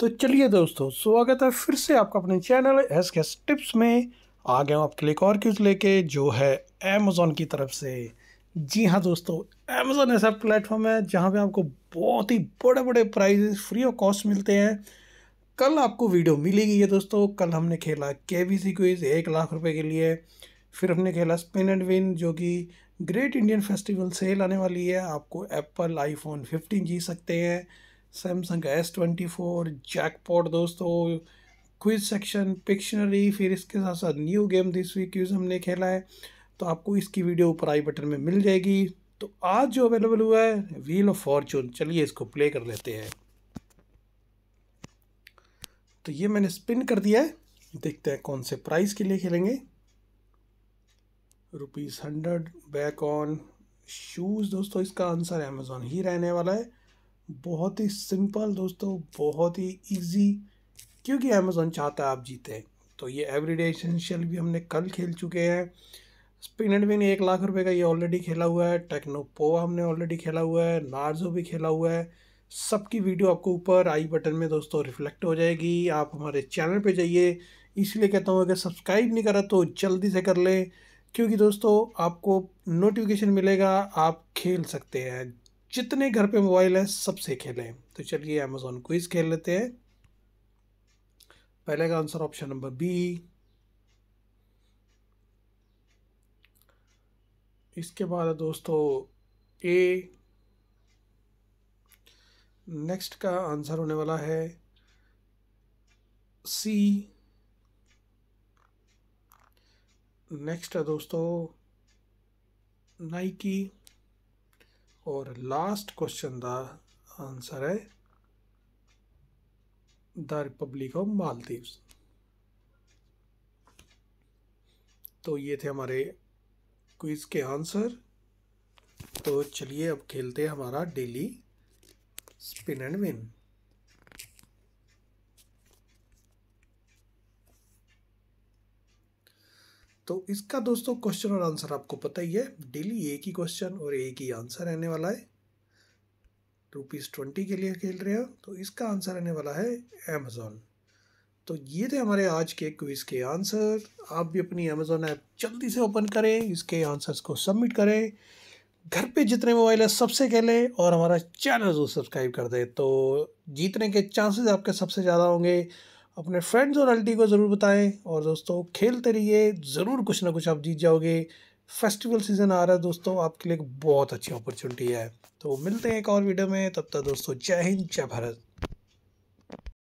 तो चलिए दोस्तों स्वागत है फिर से आपका अपने चैनल एस के टिप्स में आ गया हूँ आपके लिए एक और क्यूज लेके जो है अमेज़ोन की तरफ से जी हाँ दोस्तों अमेज़ोन ऐसा प्लेटफॉर्म है जहाँ पे आपको बहुत ही बड़े बड़े प्राइजेस फ्री ऑफ कॉस्ट मिलते हैं कल आपको वीडियो मिलेगी है दोस्तों कल हमने खेला के वी सी क्यूज एक लाख रुपये के लिए फिर हमने खेला स्पिन एंड विन जो कि ग्रेट इंडियन फेस्टिवल सेल आने वाली है आपको एप्पल आईफोन 15 जी सकते हैं Samsung S twenty four jackpot दोस्तों क्विज सेक्शन पिक्शनरी फिर इसके साथ साथ new game this week use हमने खेला है तो आपको इसकी वीडियो ऊपर आई बटन में मिल जाएगी तो आज जो अवेलेबल हुआ है व्हील ऑफ फॉर्चून चलिए इसको प्ले कर लेते हैं तो ये मैंने स्पिन कर दिया है देखते हैं कौन से प्राइस के लिए खेलेंगे rupees hundred back on shoes दोस्तों इसका आंसर अमेजोन ही रहने वाला है बहुत ही सिंपल दोस्तों बहुत ही इजी क्योंकि अमेज़ोन चाहता है आप जीते तो ये एवरीडे एसेंशियल भी हमने कल खेल चुके हैं स्पिन एंड विन एक लाख रुपए का ये ऑलरेडी खेला हुआ है टेक्नोपोवा हमने ऑलरेडी खेला हुआ है नार्जो भी खेला हुआ है सबकी वीडियो आपको ऊपर आई बटन में दोस्तों रिफ्लेक्ट हो जाएगी आप हमारे चैनल पे जाइए इसलिए कहता हूँ अगर सब्सक्राइब नहीं करा तो जल्दी से कर लें क्योंकि दोस्तों आपको नोटिफिकेशन मिलेगा आप खेल सकते हैं जितने घर पे मोबाइल है सबसे खेलें तो चलिए अमेजोन क्विज खेल लेते हैं पहले का आंसर ऑप्शन नंबर बी इसके बाद है दोस्तों ए नेक्स्ट का आंसर होने वाला है सी नेक्स्ट है दोस्तों नाइकी और लास्ट क्वेश्चन का आंसर है द रिपब्लिक ऑफ मालदीव्स तो ये थे हमारे क्विज के आंसर तो चलिए अब खेलते हैं हमारा डेली स्पिन एंड विन तो इसका दोस्तों क्वेश्चन और आंसर आपको पता ही है डेली एक ही क्वेश्चन और एक ही आंसर रहने वाला है रुपीज़ ट्वेंटी के लिए खेल रहे हो तो इसका आंसर रहने वाला है अमेज़ोन तो ये थे हमारे आज के क्विज़ के आंसर आप भी अपनी अमेज़ोन ऐप जल्दी से ओपन करें इसके आंसर्स को सबमिट करें घर पे जितने मोबाइल है सबसे खेले और हमारा चैनल जो सब्सक्राइब कर दें तो जीतने के चांसेस आपके सबसे ज़्यादा होंगे अपने फ्रेंड्स और अल्टी को ज़रूर बताएं और दोस्तों खेलते रहिए ज़रूर कुछ ना कुछ आप जीत जाओगे फेस्टिवल सीज़न आ रहा है दोस्तों आपके लिए एक बहुत अच्छी अपॉर्चुनिटी है तो मिलते हैं एक और वीडियो में तब तक दोस्तों जय हिंद जय भारत